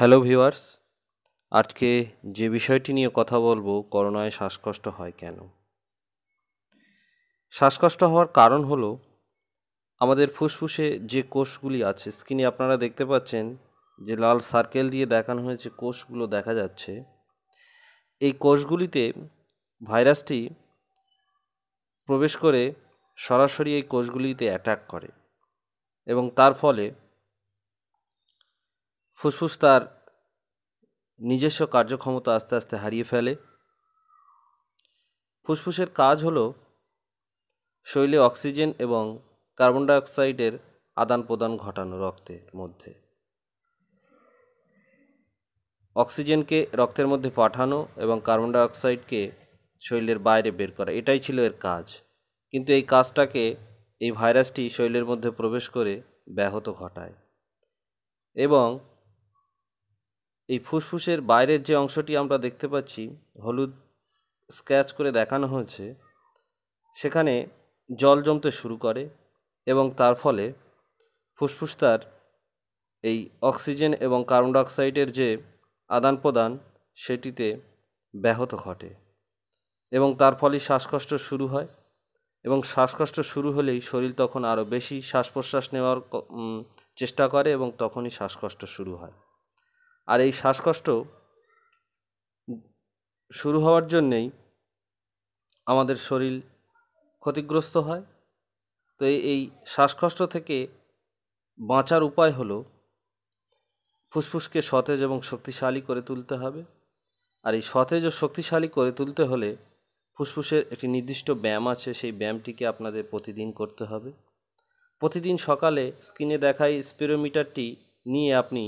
hello viewers আজকে যে বিষয়টি নিয়ে কথা বলবো করোনায় শ্বাসকষ্ট হয় কেন শ্বাসকষ্ট হওয়ার কারণ হল আমাদের ফুসফুসে যে কোষগুলি আছে স্ক্রিনে আপনারা দেখতে পাচ্ছেন যে লাল সার্কেল দিয়ে দেখানো হয়েছে কোষগুলো দেখা যাচ্ছে এই কোষগুলিতে ভাইরাসটি প্রবেশ করে সরাসরি এই কোষগুলিতে অ্যাটাক করে এবং তার ফলে ফুসফুস তার নিজস্ব কার্যক্ষমতা আস্তে আস্তে হারিয়ে ফেলে ফুসফুসের কাজ হলো শরীরে অক্সিজেন এবং কার্বন ডাইঅক্সাইডের আদান প্রদান ঘটানো রক্তের মধ্যে অক্সিজেনকে রক্তের মধ্যে পাঠানো এবং কার্বন ডাইঅক্সাইডকে শরীরের বাইরে বের করা এটাই ছিল এর কাজ কিন্তু এই কাজটাকে এই ভাইরাসটি শরীরের মধ্যে প্রবেশ করে ব্যাহত ঘটায় এবং এই ফুসফুসের বাইরের যে অংশটি আমরা দেখতে পাচ্ছি হলুদ স্ক্যাচ করে দেখানো হয়েছে সেখানে জল জমতে শুরু করে এবং তার ফলে ফুসফুস তার এই অক্সিজেন এবং কার্বন ডাইঅক্সাইডের যে আদান প্রদান সেটিতে ব্যাহত ঘটে এবং তার ফলে শ্বাসকষ্ট শুরু হয় এবং শ্বাসকষ্ট শুরু হলেই শরীর তখন আরও বেশি শ্বাস প্রশ্বাস নেওয়ার চেষ্টা করে এবং তখনই শ্বাসকষ্ট শুরু হয় আর এই শ্বাসকষ্ট শুরু হওয়ার জন্যেই আমাদের শরীর ক্ষতিগ্রস্ত হয় তো এই শ্বাসকষ্ট থেকে বাঁচার উপায় হলো ফুসফুসকে সতেজ এবং শক্তিশালী করে তুলতে হবে আর এই সতেজ ও শক্তিশালী করে তুলতে হলে ফুসফুসের একটি নির্দিষ্ট ব্যায়াম আছে সেই ব্যায়ামটিকে আপনাদের প্রতিদিন করতে হবে প্রতিদিন সকালে স্ক্রিনে দেখাই স্পিরোমিটারটি নিয়ে আপনি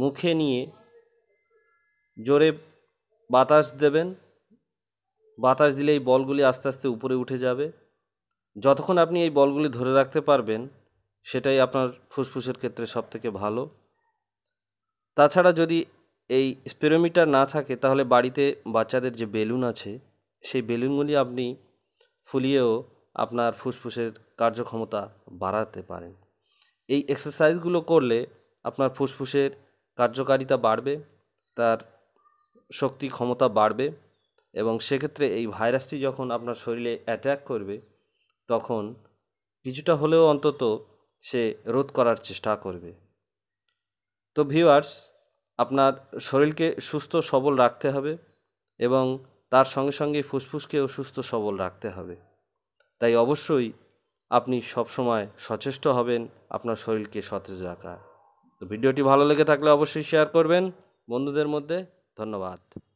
মুখে নিয়ে জোরে বাতাস দেবেন বাতাস দিলে এই বলগুলি আস্তে আস্তে উপরে উঠে যাবে যতক্ষণ আপনি এই বলগুলি ধরে রাখতে পারবেন সেটাই আপনার ফুসফুসের ক্ষেত্রে সবথেকে ভালো তাছাড়া যদি এই স্পেরোমিটার না থাকে তাহলে বাড়িতে বাচ্চাদের যে বেলুন আছে সেই বেলুনগুলি আপনি ফুলিয়েও আপনার ফুসফুসের কার্যক্ষমতা বাড়াতে পারেন এই এক্সারসাইজগুলো করলে আপনার ফুসফুসের কার্যকারিতা বাড়বে তার শক্তি ক্ষমতা বাড়বে এবং সেক্ষেত্রে এই ভাইরাসটি যখন আপনার শরীরে অ্যাট্যাক করবে তখন কিছুটা হলেও অন্তত সে রোধ করার চেষ্টা করবে তো ভিউয়ার্স আপনার শরীরকে সুস্থ সবল রাখতে হবে এবং তার সঙ্গে সঙ্গে ফুসফুসকেও সুস্থ সবল রাখতে হবে তাই অবশ্যই আপনি সবসময় সচেষ্ট হবেন আপনার শরীরকে সতেজ রাখা তো ভিডিওটি ভালো লেগে থাকলে অবশ্যই শেয়ার করবেন বন্ধুদের মধ্যে ধন্যবাদ